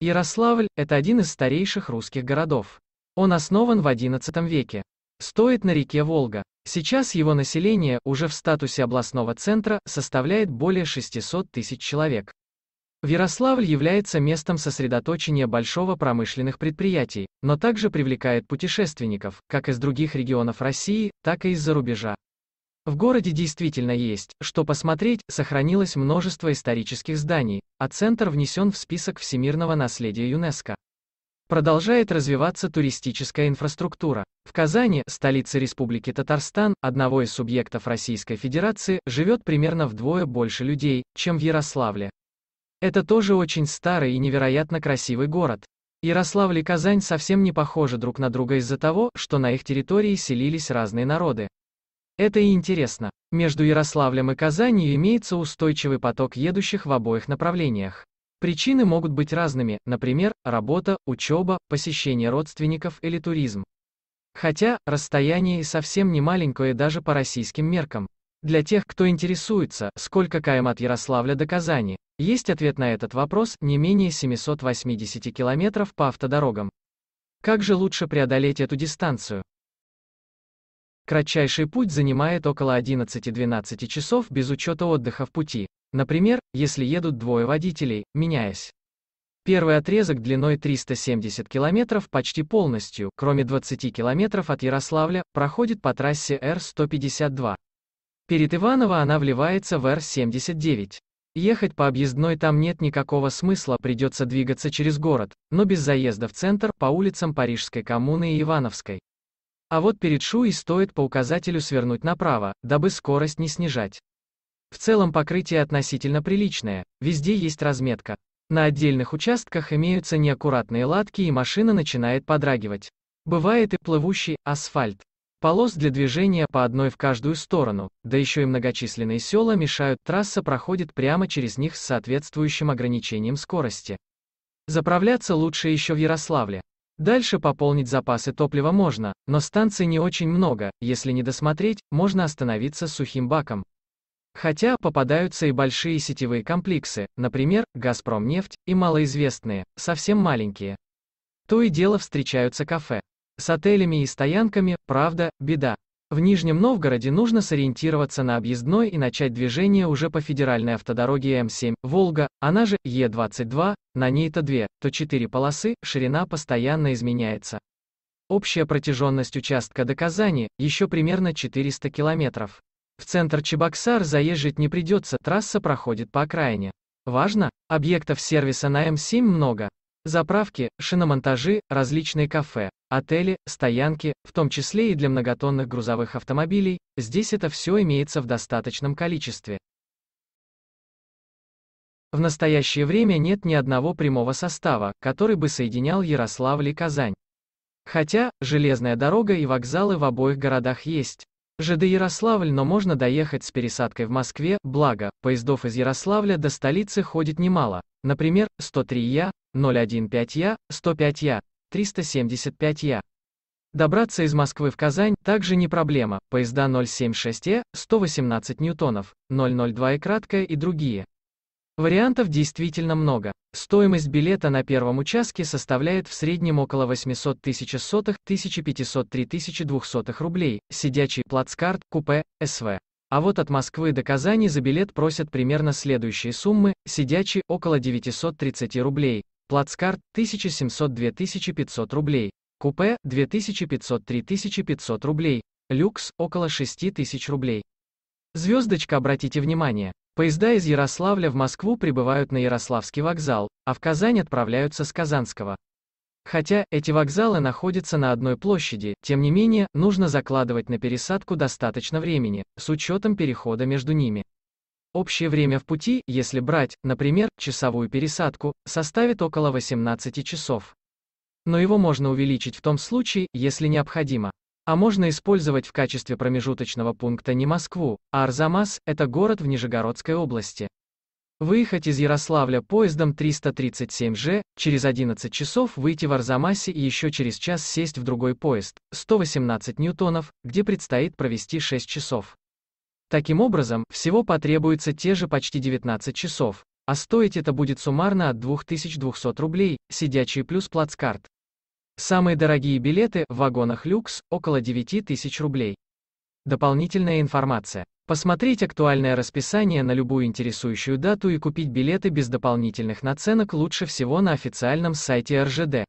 Ярославль – это один из старейших русских городов. Он основан в XI веке. Стоит на реке Волга. Сейчас его население, уже в статусе областного центра, составляет более 600 тысяч человек. В Ярославль является местом сосредоточения большого промышленных предприятий, но также привлекает путешественников, как из других регионов России, так и из-за рубежа. В городе действительно есть, что посмотреть, сохранилось множество исторических зданий, а центр внесен в список всемирного наследия ЮНЕСКО. Продолжает развиваться туристическая инфраструктура. В Казани, столице Республики Татарстан, одного из субъектов Российской Федерации, живет примерно вдвое больше людей, чем в Ярославле. Это тоже очень старый и невероятно красивый город. Ярославль и Казань совсем не похожи друг на друга из-за того, что на их территории селились разные народы. Это и интересно. Между Ярославлем и Казанью имеется устойчивый поток едущих в обоих направлениях. Причины могут быть разными, например, работа, учеба, посещение родственников или туризм. Хотя, расстояние и совсем не маленькое даже по российским меркам. Для тех, кто интересуется, сколько км от Ярославля до Казани, есть ответ на этот вопрос не менее 780 километров по автодорогам. Как же лучше преодолеть эту дистанцию? Кратчайший путь занимает около 11-12 часов без учета отдыха в пути, например, если едут двое водителей, меняясь. Первый отрезок длиной 370 км почти полностью, кроме 20 км от Ярославля, проходит по трассе Р-152. Перед Иваново она вливается в Р-79. Ехать по объездной там нет никакого смысла, придется двигаться через город, но без заезда в центр, по улицам Парижской коммуны и Ивановской. А вот перед шуей стоит по указателю свернуть направо, дабы скорость не снижать. В целом покрытие относительно приличное, везде есть разметка. На отдельных участках имеются неаккуратные латки и машина начинает подрагивать. Бывает и плывущий асфальт. Полос для движения по одной в каждую сторону, да еще и многочисленные села мешают, трасса проходит прямо через них с соответствующим ограничением скорости. Заправляться лучше еще в Ярославле. Дальше пополнить запасы топлива можно, но станций не очень много, если не досмотреть, можно остановиться с сухим баком. Хотя попадаются и большие сетевые комплексы, например, «Газпромнефть» и малоизвестные, совсем маленькие. То и дело встречаются кафе. С отелями и стоянками, правда, беда. В Нижнем Новгороде нужно сориентироваться на объездной и начать движение уже по федеральной автодороге М7 «Волга», она же Е22, на ней-то две, то четыре полосы, ширина постоянно изменяется. Общая протяженность участка до Казани – еще примерно 400 километров. В центр Чебоксар заезжать не придется, трасса проходит по окраине. Важно, объектов сервиса на М7 много. Заправки, шиномонтажи, различные кафе, Отели, стоянки, в том числе и для многотонных грузовых автомобилей, здесь это все имеется в достаточном количестве. В настоящее время нет ни одного прямого состава, который бы соединял Ярославль и Казань. Хотя, железная дорога и вокзалы в обоих городах есть. ЖД Ярославль, но можно доехать с пересадкой в Москве, благо, поездов из Ярославля до столицы ходит немало, например, 103Я, 015Я, 105Я, 375Я. Добраться из Москвы в Казань также не проблема, поезда 076Е, 118 э, ньютонов, 002 и краткая и другие. Вариантов действительно много. Стоимость билета на первом участке составляет в среднем около 800 тысяч сотых, 1503 двухсотых рублей, сидячий плацкарт, купе, СВ. А вот от Москвы до Казани за билет просят примерно следующие суммы, сидячий – около 930 рублей, Плацкарт 1700-2500 рублей. Купе 2500-3500 рублей. Люкс около 6000 рублей. Звездочка, обратите внимание. Поезда из Ярославля в Москву прибывают на Ярославский вокзал, а в Казань отправляются с Казанского. Хотя эти вокзалы находятся на одной площади, тем не менее, нужно закладывать на пересадку достаточно времени, с учетом перехода между ними. Общее время в пути, если брать, например, часовую пересадку, составит около 18 часов. Но его можно увеличить в том случае, если необходимо. А можно использовать в качестве промежуточного пункта не Москву, а Арзамас – это город в Нижегородской области. Выехать из Ярославля поездом 337Ж, через 11 часов выйти в Арзамасе и еще через час сесть в другой поезд, 118 ньютонов, где предстоит провести 6 часов. Таким образом, всего потребуется те же почти 19 часов, а стоить это будет суммарно от 2200 рублей, сидячий плюс плацкарт. Самые дорогие билеты в вагонах люкс – около 9000 рублей. Дополнительная информация. Посмотреть актуальное расписание на любую интересующую дату и купить билеты без дополнительных наценок лучше всего на официальном сайте РЖД.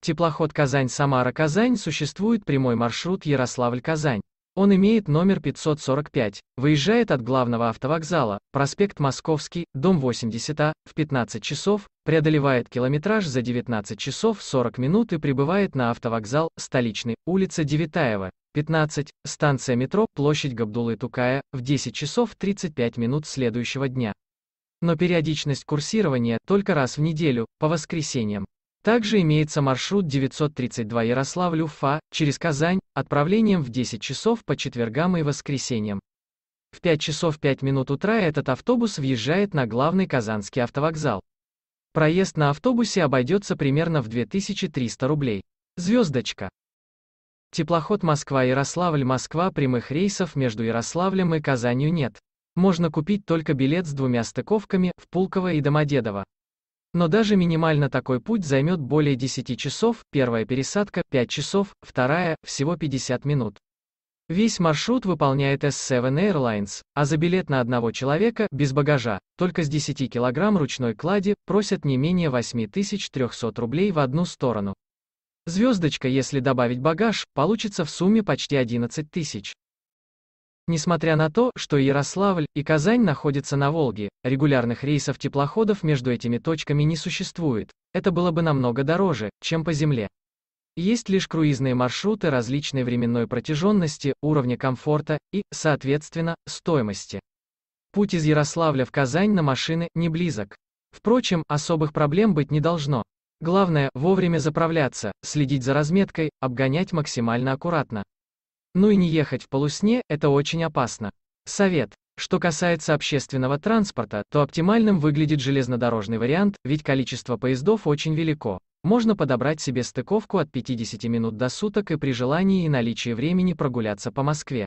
Теплоход Казань-Самара-Казань существует прямой маршрут Ярославль-Казань. Он имеет номер 545, выезжает от главного автовокзала, проспект Московский, дом 80А, в 15 часов, преодолевает километраж за 19 часов 40 минут и прибывает на автовокзал, столичный, улица Девитаева, 15, станция метро, площадь Габдулы Тукая, в 10 часов 35 минут следующего дня. Но периодичность курсирования только раз в неделю, по воскресеньям. Также имеется маршрут 932 Ярославль-Уфа через Казань, отправлением в 10 часов по четвергам и воскресеньям. В 5 часов 5 минут утра этот автобус въезжает на главный Казанский автовокзал. Проезд на автобусе обойдется примерно в 2300 рублей. Звездочка. Теплоход Москва-Ярославль-Москва прямых рейсов между Ярославлем и Казанью нет. Можно купить только билет с двумя стыковками в Пулково и Домодедово. Но даже минимально такой путь займет более 10 часов, первая пересадка – 5 часов, вторая – всего 50 минут. Весь маршрут выполняет S7 Airlines, а за билет на одного человека, без багажа, только с 10 кг ручной клади, просят не менее 8300 рублей в одну сторону. Звездочка, если добавить багаж, получится в сумме почти 11 тысяч. Несмотря на то, что Ярославль и Казань находятся на Волге, регулярных рейсов теплоходов между этими точками не существует. Это было бы намного дороже, чем по земле. Есть лишь круизные маршруты различной временной протяженности, уровня комфорта и, соответственно, стоимости. Путь из Ярославля в Казань на машины не близок. Впрочем, особых проблем быть не должно. Главное – вовремя заправляться, следить за разметкой, обгонять максимально аккуратно. Ну и не ехать в полусне – это очень опасно. Совет. Что касается общественного транспорта, то оптимальным выглядит железнодорожный вариант, ведь количество поездов очень велико. Можно подобрать себе стыковку от 50 минут до суток и при желании и наличии времени прогуляться по Москве.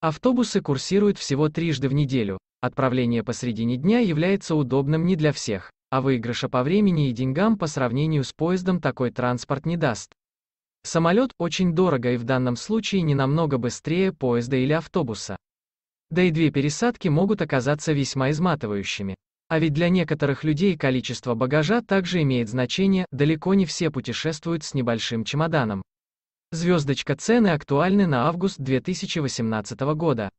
Автобусы курсируют всего трижды в неделю. Отправление посредине дня является удобным не для всех, а выигрыша по времени и деньгам по сравнению с поездом такой транспорт не даст. Самолет очень дорого и в данном случае не намного быстрее поезда или автобуса. Да и две пересадки могут оказаться весьма изматывающими. А ведь для некоторых людей количество багажа также имеет значение, далеко не все путешествуют с небольшим чемоданом. Звездочка цены актуальны на август 2018 года.